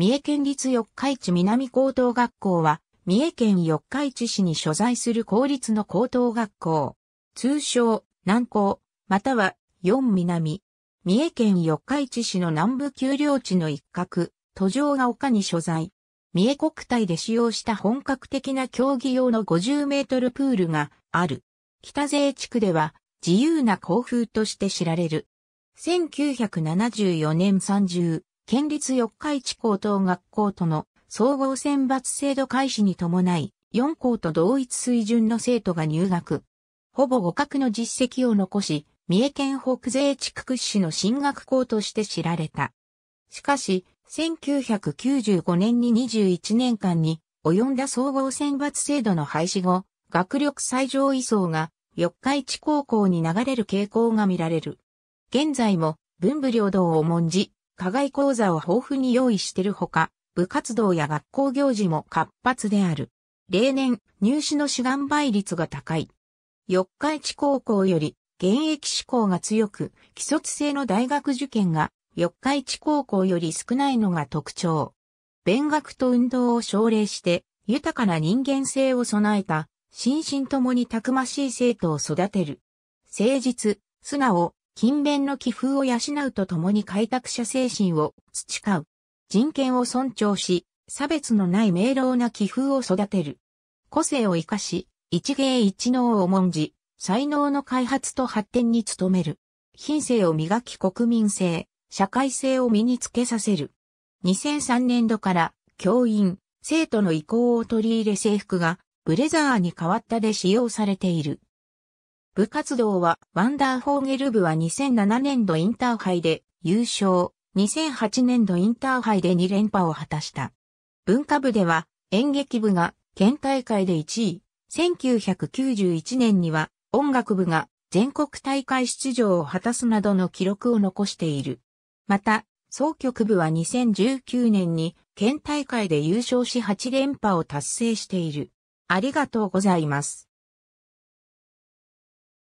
三重県立四日市南高等学校は、三重県四日市市に所在する公立の高等学校。通称、南高、または、四南。三重県四日市市の南部丘陵地の一角、途上が丘に所在。三重国体で使用した本格的な競技用の50メートルプールがある。北勢地区では自由な校風として知られる。1974年30、県立四日市高等学校との総合選抜制度開始に伴い、四校と同一水準の生徒が入学。ほぼ互角の実績を残し、三重県北西地区屈指の進学校として知られた。しかし、1995年に21年間に及んだ総合選抜制度の廃止後、学力最上位層が四日市高校に流れる傾向が見られる。現在も文武両道を重んじ、課外講座を豊富に用意してるほか、部活動や学校行事も活発である。例年、入試の志願倍率が高い。四日市高校より、現役志向が強く、既卒制の大学受験が、四日市高校より少ないのが特徴。勉学と運動を奨励して、豊かな人間性を備えた、心身ともにたくましい生徒を育てる。誠実、素直、勤勉の気風を養うとともに開拓者精神を培う。人権を尊重し、差別のない明朗な気風を育てる。個性を活かし、一芸一能を重んじ、才能の開発と発展に努める。品性を磨き国民性、社会性を身につけさせる。2003年度から教員、生徒の意向を取り入れ制服がブレザーに変わったで使用されている。部活動は、ワンダーフォーゲル部は2007年度インターハイで優勝、2008年度インターハイで2連覇を果たした。文化部では、演劇部が県大会で1位、1991年には音楽部が全国大会出場を果たすなどの記録を残している。また、総局部は2019年に県大会で優勝し8連覇を達成している。ありがとうございます。